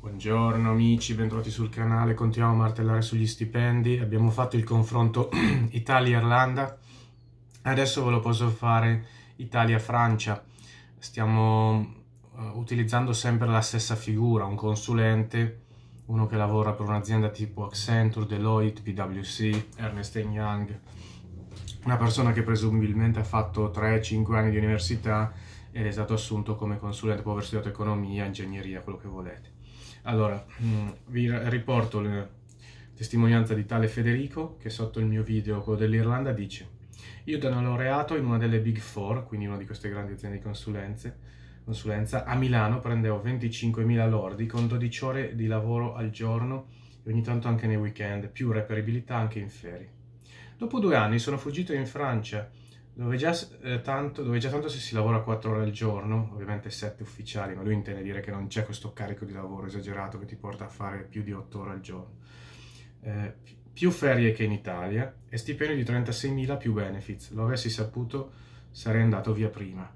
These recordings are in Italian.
Buongiorno amici, benvenuti sul canale, continuiamo a martellare sugli stipendi, abbiamo fatto il confronto Italia-Irlanda, adesso ve lo posso fare Italia-Francia, stiamo eh, utilizzando sempre la stessa figura, un consulente, uno che lavora per un'azienda tipo Accenture, Deloitte, PwC, Ernest Young, una persona che presumibilmente ha fatto 3-5 anni di università ed è stato assunto come consulente, può aver studiato economia, ingegneria, quello che volete. Allora, mm, vi riporto la testimonianza di tale Federico che sotto il mio video, quello dell'Irlanda, dice io da un laureato in una delle Big Four, quindi una di queste grandi aziende di consulenza, a Milano prendevo 25.000 lordi con 12 ore di lavoro al giorno e ogni tanto anche nei weekend, più reperibilità anche in ferie. Dopo due anni sono fuggito in Francia dove già, eh, tanto, dove già, tanto, se si lavora 4 ore al giorno, ovviamente 7 ufficiali, ma lui intende dire che non c'è questo carico di lavoro esagerato che ti porta a fare più di 8 ore al giorno. Eh, più ferie che in Italia e stipendio di 36.000 più benefits. Lo avessi saputo sarei andato via prima.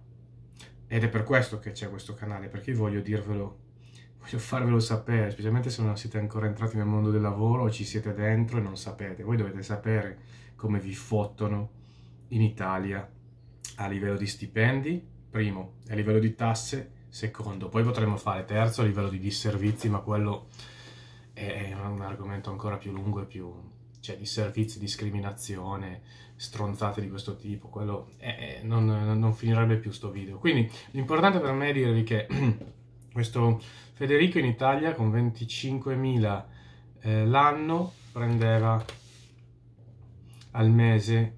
Ed è per questo che c'è questo canale, perché io voglio dirvelo, voglio farvelo sapere, specialmente se non siete ancora entrati nel mondo del lavoro o ci siete dentro e non sapete. Voi dovete sapere come vi fottono in Italia a livello di stipendi, primo, a livello di tasse, secondo. Poi potremmo fare terzo a livello di disservizi, ma quello è un argomento ancora più lungo e più... cioè disservizi, discriminazione, stronzate di questo tipo, quello è, non, non finirebbe più sto video. Quindi l'importante per me è dirvi che questo Federico in Italia con 25.000 eh, l'anno prendeva al mese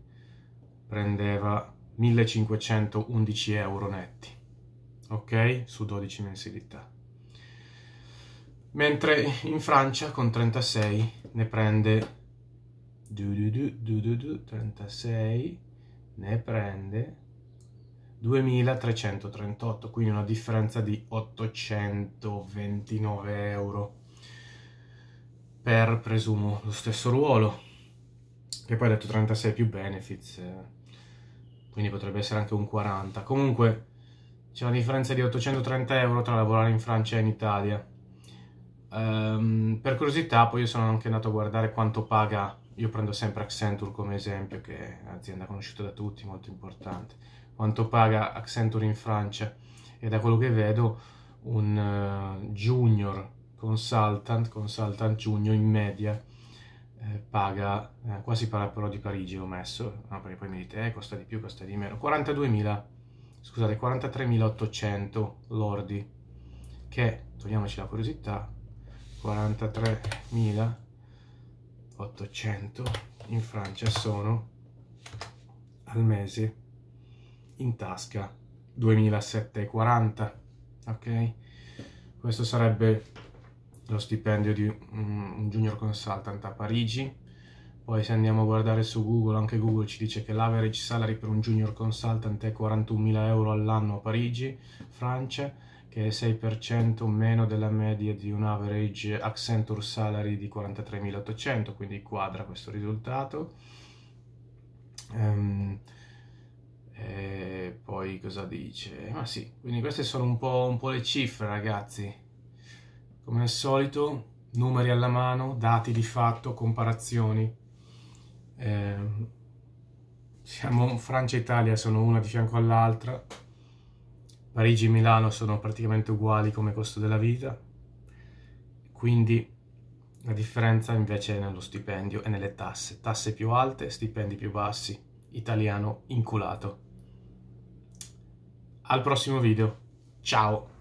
prendeva 1511 euro netti, ok? Su 12 mensilità. Mentre in Francia con 36 ne prende... Du, du, du, 36 ne prende 2338, quindi una differenza di 829 euro per, presumo, lo stesso ruolo, che poi ha detto 36 più benefits, eh, quindi potrebbe essere anche un 40. Comunque c'è una differenza di 830 euro tra lavorare in Francia e in Italia. Um, per curiosità, poi io sono anche andato a guardare quanto paga, io prendo sempre Accenture come esempio, che è un'azienda conosciuta da tutti, molto importante, quanto paga Accenture in Francia e da quello che vedo un uh, junior consultant, consultant junior in media, eh, paga, eh, qua si parla però di Parigi, ho messo, no, perché poi mi dite, eh, costa di più, costa di meno, 42.000, scusate, 43.800 lordi, che, togliamoci la curiosità, 43.800 in Francia sono al mese in tasca 2.740, ok? Questo sarebbe lo stipendio di un junior consultant a Parigi, poi se andiamo a guardare su Google, anche Google ci dice che l'average salary per un junior consultant è 41.000 euro all'anno a Parigi, Francia, che è 6% meno della media di un average Accenture salary di 43.800, quindi quadra questo risultato. Um, e poi cosa dice? Ma sì, quindi queste sono un po', un po le cifre ragazzi come al solito, numeri alla mano, dati di fatto, comparazioni. Eh, siamo Francia e Italia sono una di fianco all'altra, Parigi e Milano sono praticamente uguali come costo della vita, quindi la differenza invece è nello stipendio e nelle tasse, tasse più alte, stipendi più bassi, italiano inculato. Al prossimo video, ciao!